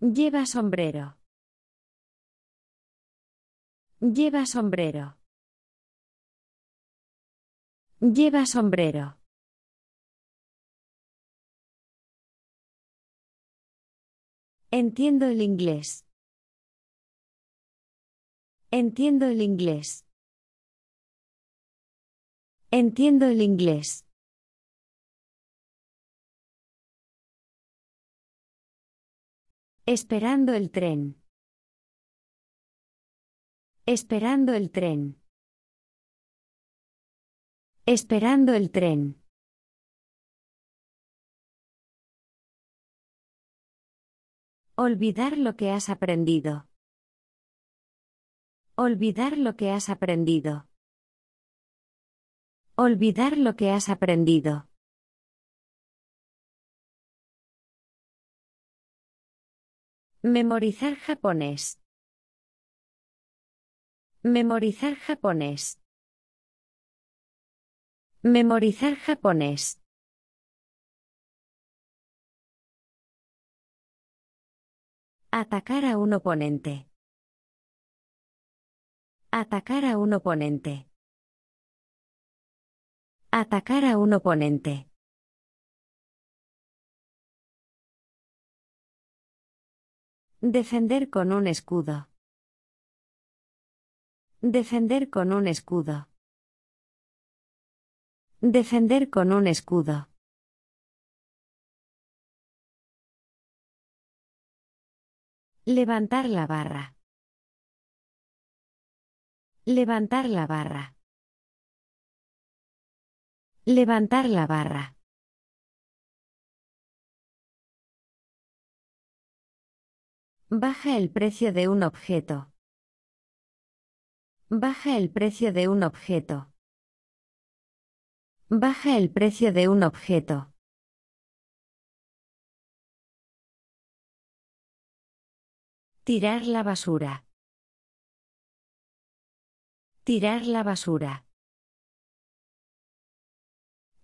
Lleva sombrero. Lleva sombrero. Lleva sombrero. Entiendo el inglés. Entiendo el inglés. Entiendo el inglés. Esperando el tren. Esperando el tren. Esperando el tren. Olvidar lo que has aprendido. Olvidar lo que has aprendido. Olvidar lo que has aprendido. Memorizar japonés. Memorizar japonés. Memorizar japonés. Atacar a un oponente. Atacar a un oponente. Atacar a un oponente. Defender con un escudo. Defender con un escudo. Defender con un escudo. Levantar la barra. Levantar la barra. Levantar la barra. Baja el precio de un objeto. Baja el precio de un objeto. Baja el precio de un objeto. Tirar la basura. Tirar la basura.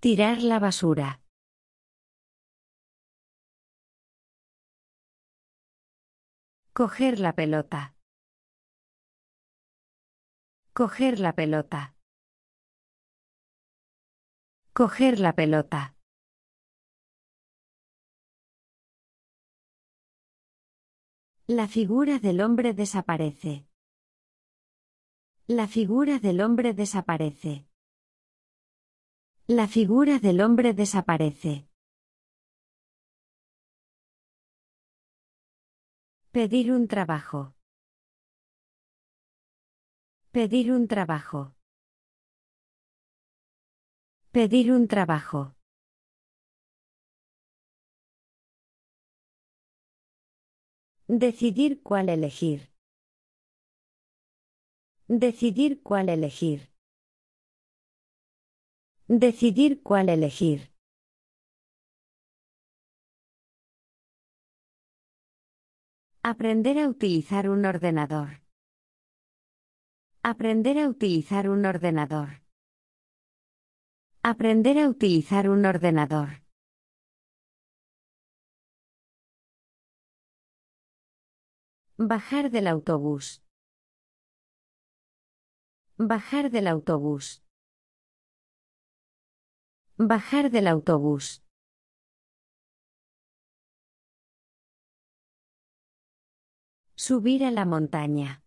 Tirar la basura. Coger la pelota. Coger la pelota. Coger la pelota. La figura del hombre desaparece. La figura del hombre desaparece. La figura del hombre desaparece. Pedir un trabajo. Pedir un trabajo. Pedir un trabajo. Decidir cuál elegir. Decidir cuál elegir. Decidir cuál elegir. Aprender a utilizar un ordenador. Aprender a utilizar un ordenador. Aprender a utilizar un ordenador. Bajar del autobús. Bajar del autobús. Bajar del autobús. Subir a la montaña.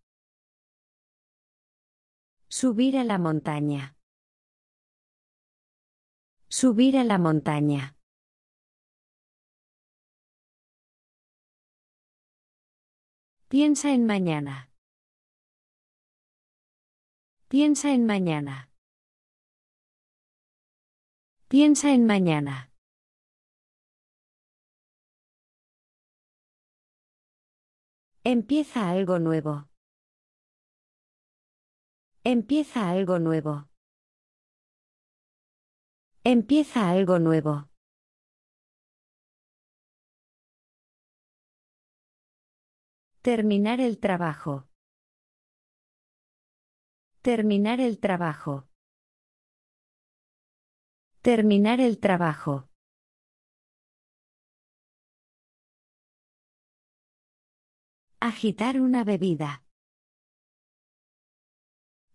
Subir a la montaña. Subir a la montaña. Piensa en mañana. Piensa en mañana. Piensa en mañana. Empieza algo nuevo. Empieza algo nuevo. Empieza algo nuevo. Terminar el trabajo. Terminar el trabajo. Terminar el trabajo. Agitar una bebida.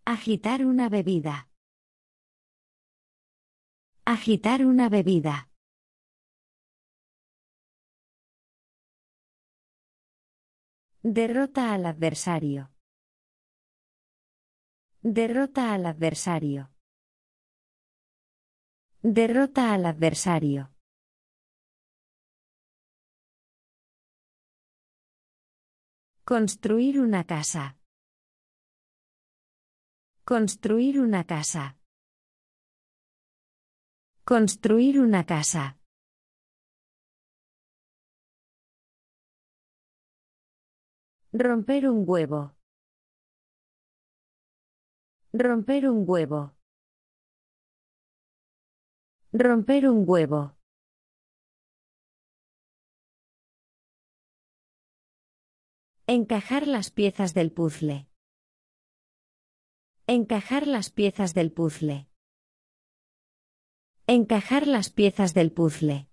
Agitar una bebida. Agitar una bebida. Derrota al adversario. Derrota al adversario. Derrota al adversario. Construir una casa. Construir una casa. Construir una casa. Romper un huevo. Romper un huevo. Romper un huevo. Encajar las piezas del puzzle. Encajar las piezas del puzzle. Encajar las piezas del puzzle.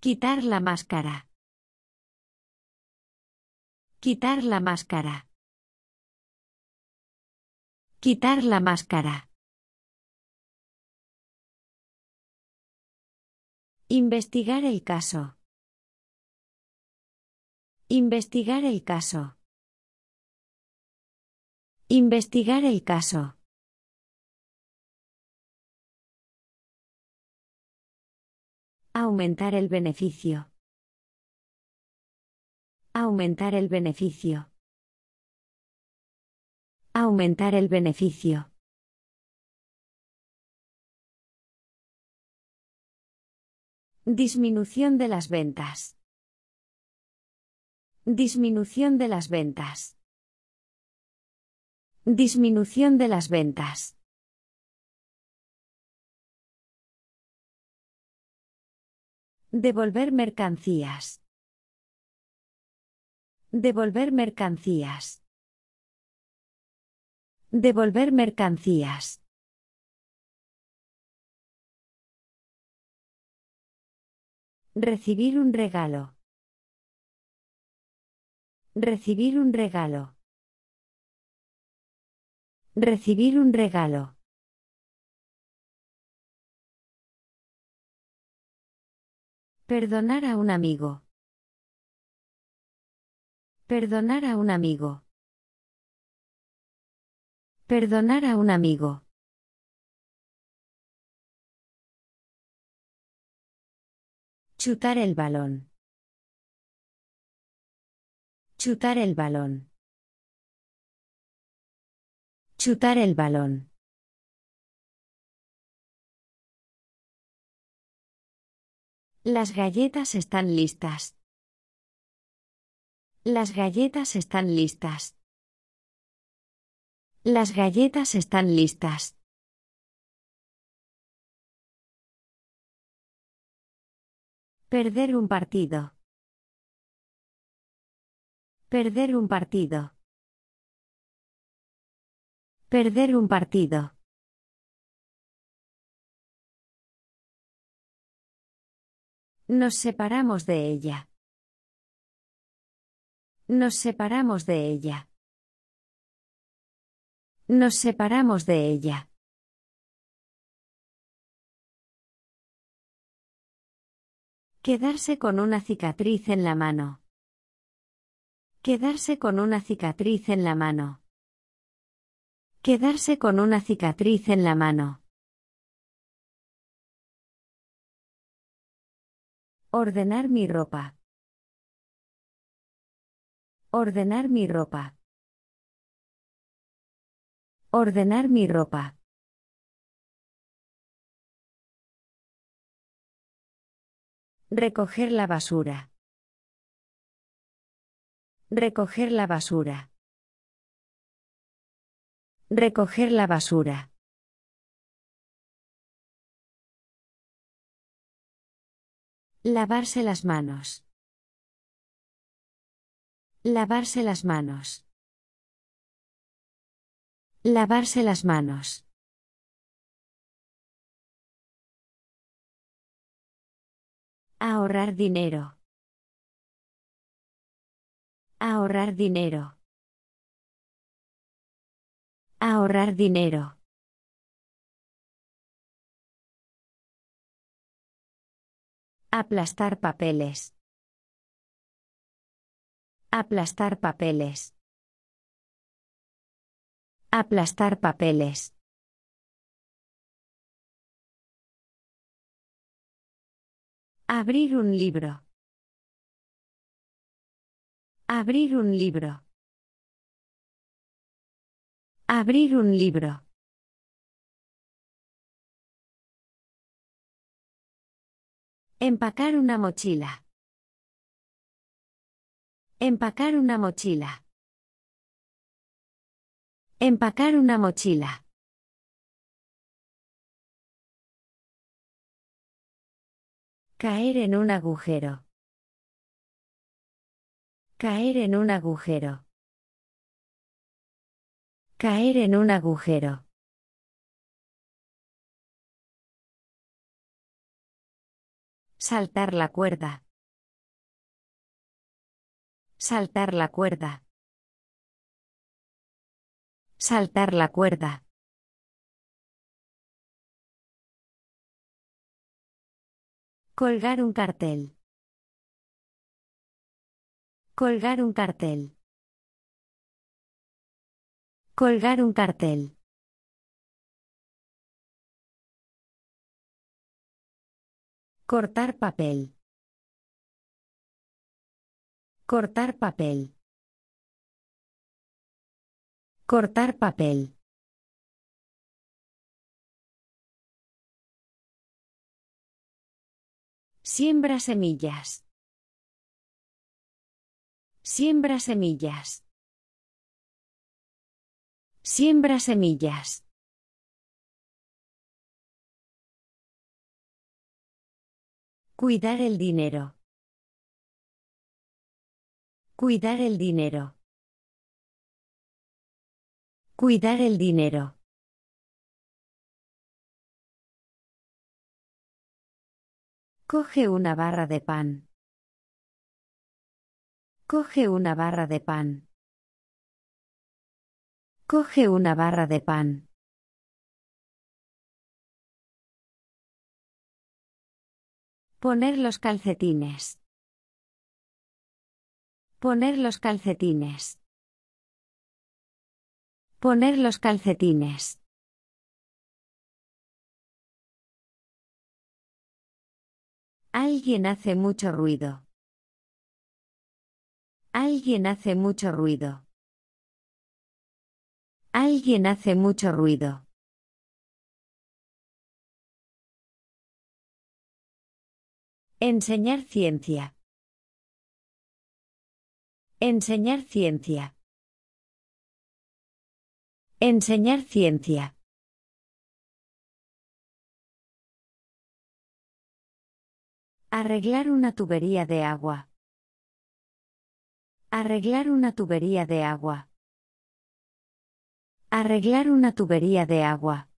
Quitar la máscara. Quitar la máscara. Quitar la máscara. Investigar el caso. Investigar el caso. Investigar el caso. Aumentar el beneficio. Aumentar el beneficio. Aumentar el beneficio. Disminución de las ventas. Disminución de las ventas. Disminución de las ventas. Devolver mercancías. Devolver mercancías. Devolver mercancías. Recibir un regalo. Recibir un regalo. Recibir un regalo. Perdonar a un amigo. Perdonar a un amigo. Perdonar a un amigo. Chutar el balón. Chutar el balón. Chutar el balón. Las galletas están listas. Las galletas están listas. Las galletas están listas. Perder un partido. Perder un partido. Perder un partido. Nos separamos de ella. Nos separamos de ella. Nos separamos de ella. Quedarse con una cicatriz en la mano. Quedarse con una cicatriz en la mano. Quedarse con una cicatriz en la mano. Ordenar mi ropa. Ordenar mi ropa. Ordenar mi ropa. Recoger la basura. Recoger la basura. Recoger la basura. Lavarse las manos. Lavarse las manos. Lavarse las manos. Ahorrar dinero. Ahorrar dinero. Ahorrar dinero. Aplastar papeles. Aplastar papeles. Aplastar papeles. Abrir un libro. Abrir un libro. Abrir un libro. Empacar una mochila. Empacar una mochila. Empacar una mochila. Caer en un agujero. Caer en un agujero. Caer en un agujero. Saltar la cuerda. Saltar la cuerda. Saltar la cuerda. Colgar un cartel. Colgar un cartel. Colgar un cartel. Cortar papel. Cortar papel. Cortar papel. Siembra semillas. Siembra semillas. Siembra semillas. Cuidar el dinero. Cuidar el dinero. Cuidar el dinero. Coge una barra de pan. Coge una barra de pan. Coge una barra de pan. Poner los calcetines. Poner los calcetines. Poner los calcetines. Alguien hace mucho ruido. Alguien hace mucho ruido. Alguien hace mucho ruido. Enseñar ciencia. Enseñar ciencia. Enseñar ciencia. Arreglar una tubería de agua. Arreglar una tubería de agua. Arreglar una tubería de agua.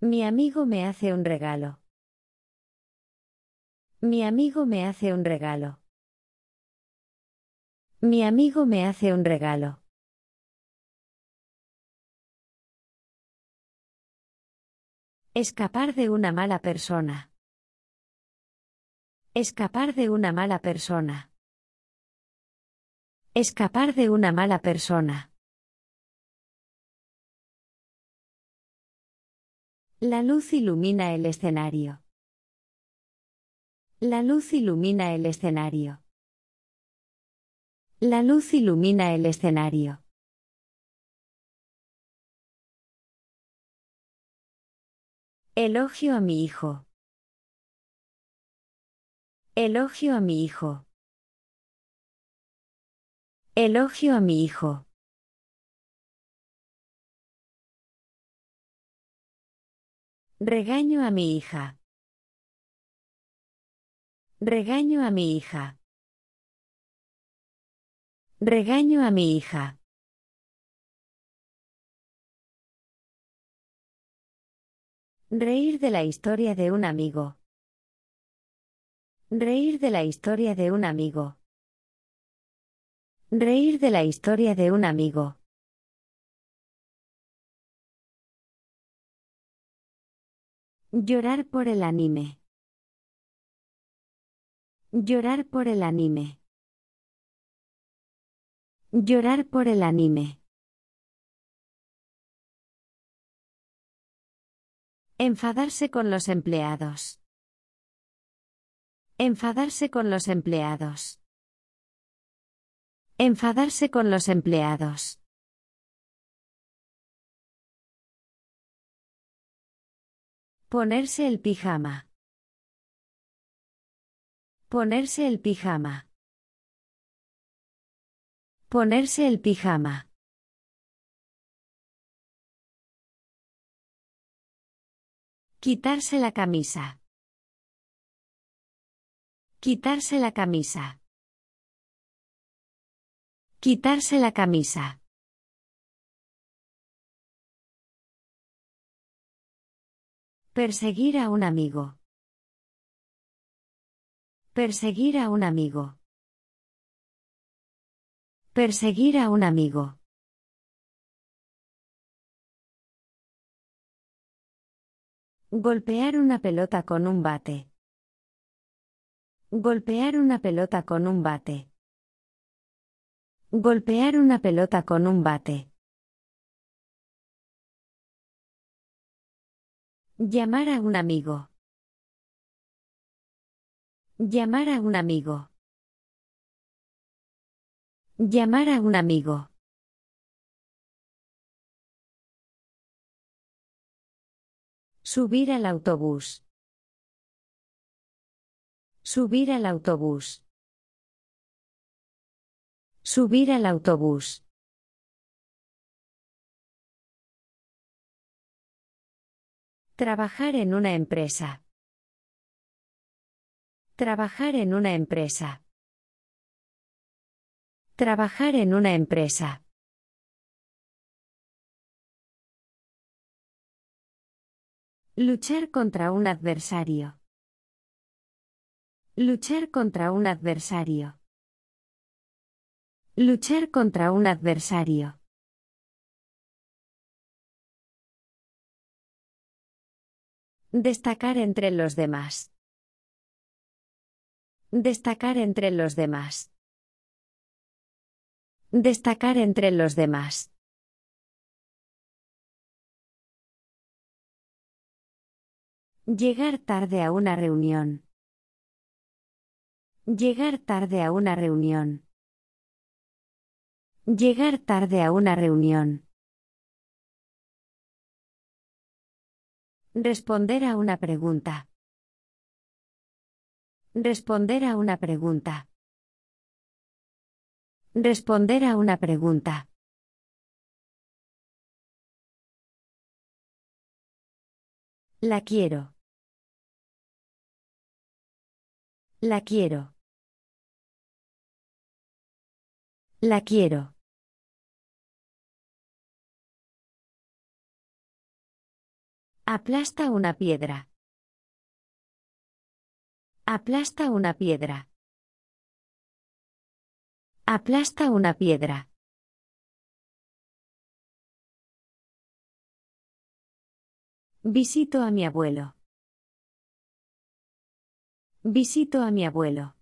Mi amigo me hace un regalo. Mi amigo me hace un regalo. Mi amigo me hace un regalo. Escapar de una mala persona. Escapar de una mala persona. Escapar de una mala persona. La luz ilumina el escenario. La luz ilumina el escenario. La luz ilumina el escenario. Elogio a mi hijo. Elogio a mi hijo. Elogio a mi hijo. Regaño a mi hija. Regaño a mi hija. Regaño a mi hija. Reír de la historia de un amigo. Reír de la historia de un amigo. Reír de la historia de un amigo. Llorar por el anime. Llorar por el anime. Llorar por el anime. Enfadarse con los empleados. Enfadarse con los empleados. Enfadarse con los empleados. Ponerse el pijama. Ponerse el pijama. Ponerse el pijama. Quitarse la camisa. Quitarse la camisa. Quitarse la camisa. Perseguir a un amigo. Perseguir a un amigo. Perseguir a un amigo. Golpear una pelota con un bate. Golpear una pelota con un bate. Golpear una pelota con un bate. Llamar a un amigo. Llamar a un amigo. Llamar a un amigo. Subir al autobús. Subir al autobús. Subir al autobús. Trabajar en una empresa. Trabajar en una empresa. Trabajar en una empresa. Luchar contra un adversario. Luchar contra un adversario. Luchar contra un adversario. Destacar entre los demás. Destacar entre los demás. Destacar entre los demás. Llegar tarde a una reunión. Llegar tarde a una reunión. Llegar tarde a una reunión. Responder a una pregunta. Responder a una pregunta. Responder a una pregunta. La quiero. La quiero. La quiero. Aplasta una piedra. Aplasta una piedra. Aplasta una piedra. Visito a mi abuelo. Visito a mi abuelo.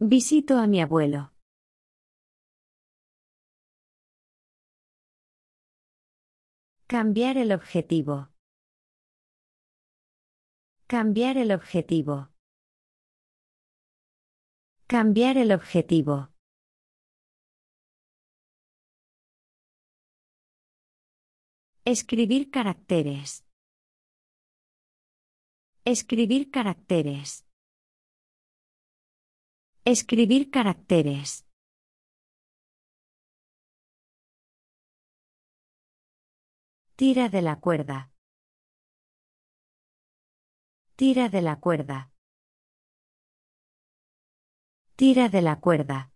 Visito a mi abuelo. Cambiar el objetivo. Cambiar el objetivo. Cambiar el objetivo. Escribir caracteres. Escribir caracteres. Escribir caracteres. Tira de la cuerda. Tira de la cuerda. Tira de la cuerda.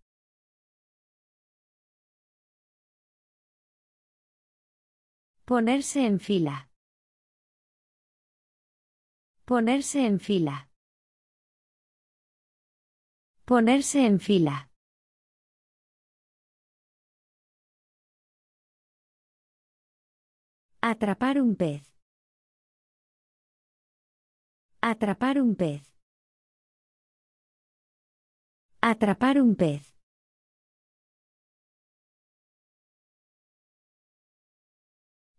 Ponerse en fila. Ponerse en fila. Ponerse en fila. Atrapar un pez. Atrapar un pez. Atrapar un pez.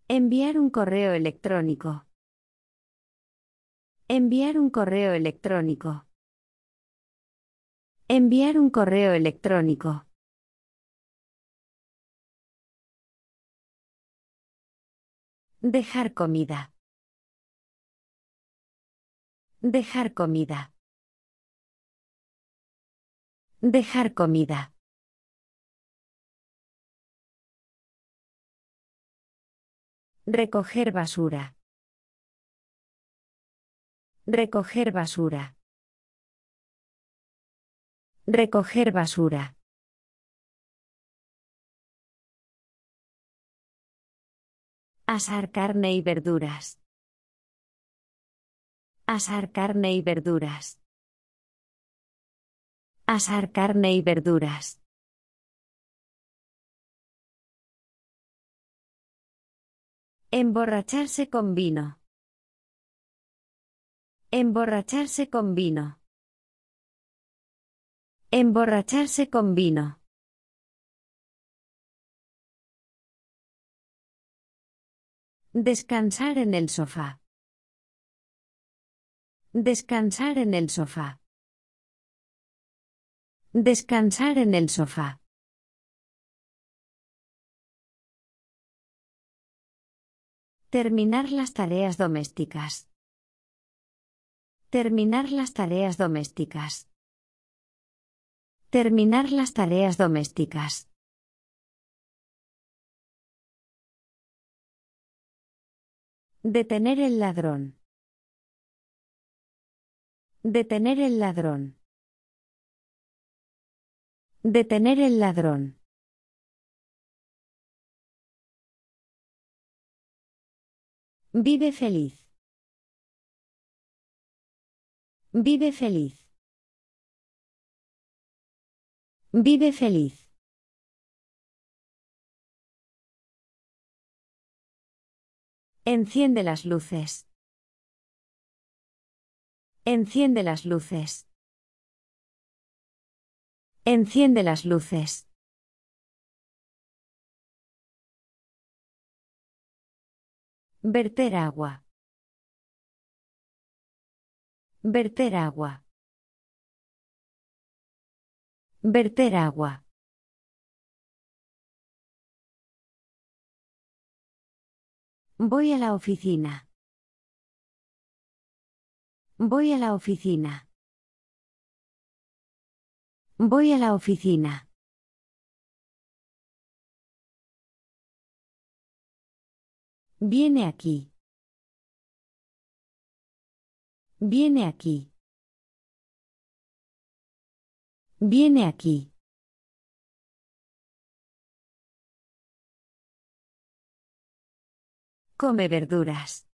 Enviar un correo electrónico. Enviar un correo electrónico. Enviar un correo electrónico. Dejar comida. Dejar comida. Dejar comida. Recoger basura. Recoger basura. Recoger basura. Asar carne y verduras. Asar carne y verduras. Asar carne y verduras. Emborracharse con vino. Emborracharse con vino. Emborracharse con vino. Descansar en el sofá. Descansar en el sofá. Descansar en el sofá. Terminar las tareas domésticas. Terminar las tareas domésticas. Terminar las tareas domésticas. Detener el ladrón. Detener el ladrón. Detener el ladrón. Vive feliz. Vive feliz. Vive feliz. Enciende las luces. Enciende las luces. Enciende las luces. Verter agua. Verter agua. Verter agua. Voy a la oficina. Voy a la oficina. Voy a la oficina. Viene aquí. Viene aquí. Viene aquí. Come verduras.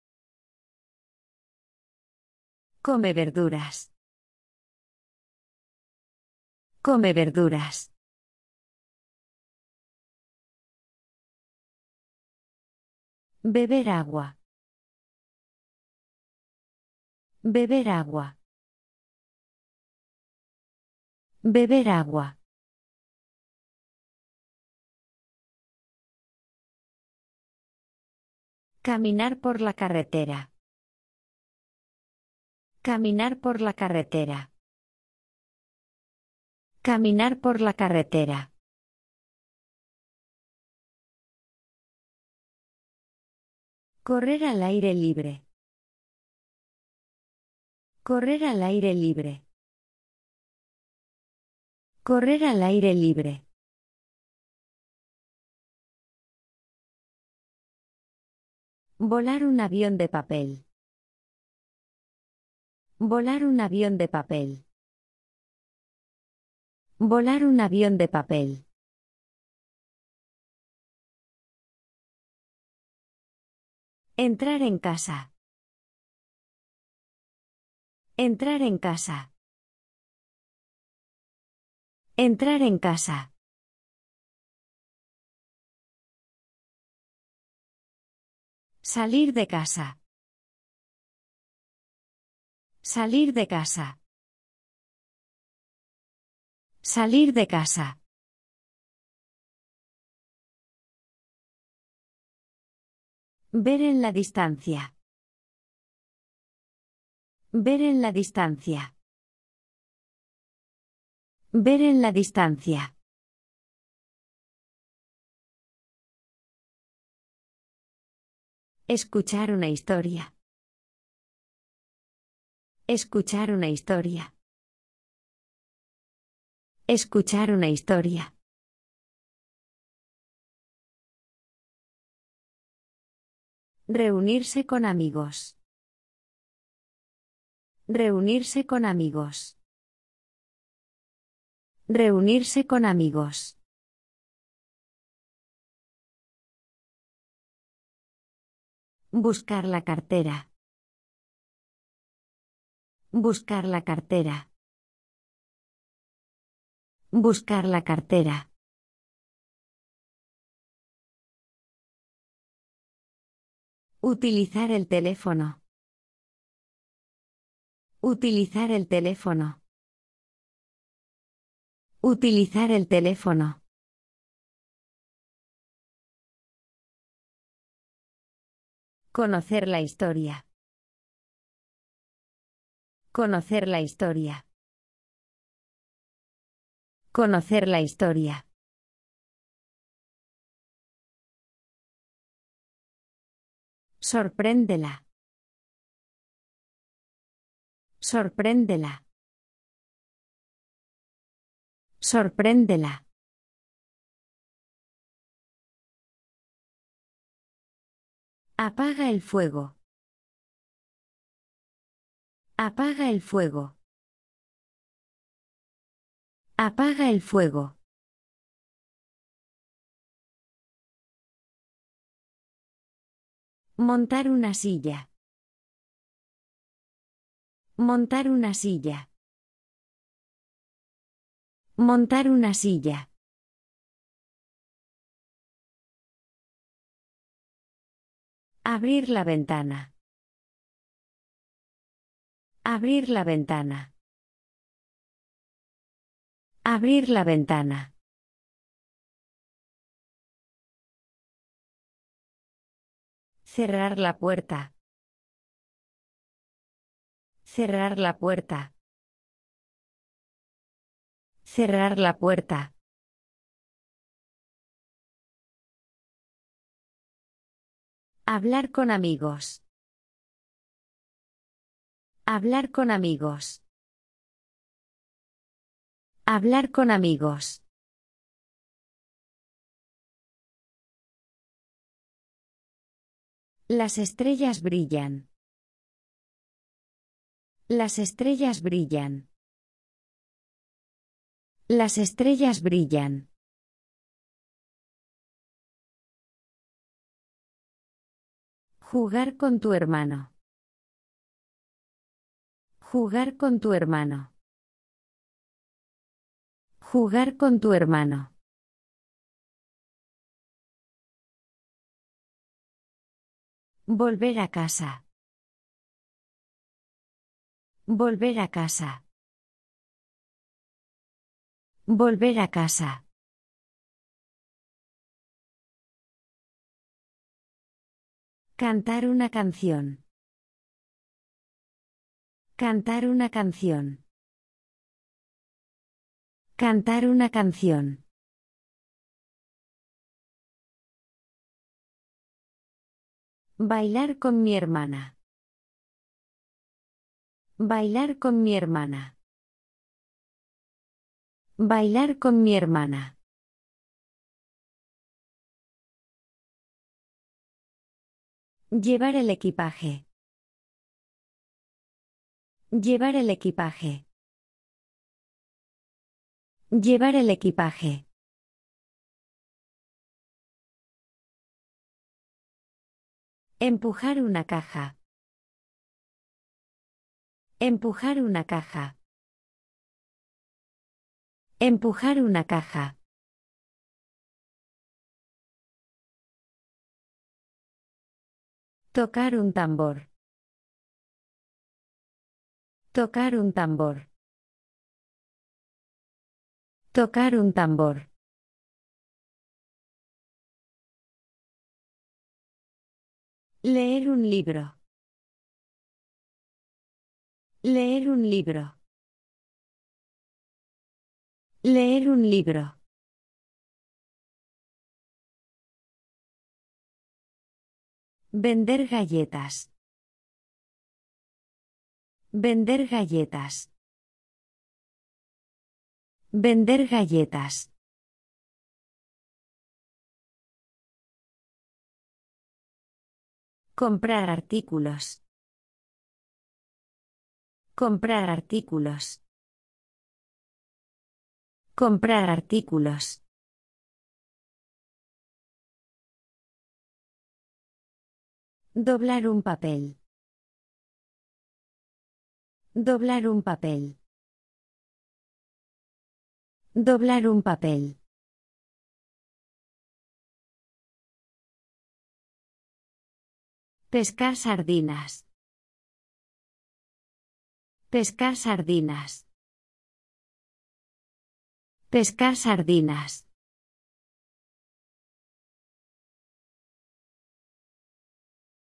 Come verduras. Come verduras. Beber agua. Beber agua. Beber agua. Caminar por la carretera. Caminar por la carretera. Caminar por la carretera. Correr al aire libre. Correr al aire libre. Correr al aire libre. Volar un avión de papel. Volar un avión de papel. Volar un avión de papel. Entrar en casa. Entrar en casa. Entrar en casa. Salir de casa. Salir de casa. Salir de casa. Ver en la distancia. Ver en la distancia. Ver en la distancia. Escuchar una historia. Escuchar una historia. Escuchar una historia. Reunirse con amigos. Reunirse con amigos. Reunirse con amigos. Buscar la cartera. Buscar la cartera. Buscar la cartera. Utilizar el teléfono. Utilizar el teléfono. Utilizar el teléfono. Conocer la historia. Conocer la historia. Conocer la historia. Sorpréndela. Sorpréndela. Sorpréndela. Apaga el fuego. Apaga el fuego. Apaga el fuego. Montar una silla. Montar una silla. Montar una silla. Abrir la ventana. Abrir la ventana. Abrir la ventana. Cerrar la puerta. Cerrar la puerta. Cerrar la puerta. Hablar con amigos. Hablar con amigos. Hablar con amigos. Las estrellas brillan. Las estrellas brillan. Las estrellas brillan. Jugar con tu hermano. Jugar con tu hermano. Jugar con tu hermano. Volver a casa. Volver a casa. Volver a casa. Cantar una canción. Cantar una canción. Cantar una canción. Bailar con mi hermana. Bailar con mi hermana. Bailar con mi hermana. Llevar el equipaje. Llevar el equipaje. Llevar el equipaje. Empujar una caja. Empujar una caja. Empujar una caja. Tocar un tambor. Tocar un tambor. Tocar un tambor. Leer un libro. Leer un libro. Leer un libro. Vender galletas. Vender galletas. Vender galletas. Comprar artículos. Comprar artículos. Comprar artículos. Doblar un papel. Doblar un papel. Doblar un papel. Pescar sardinas. Pescar sardinas. Pescar sardinas.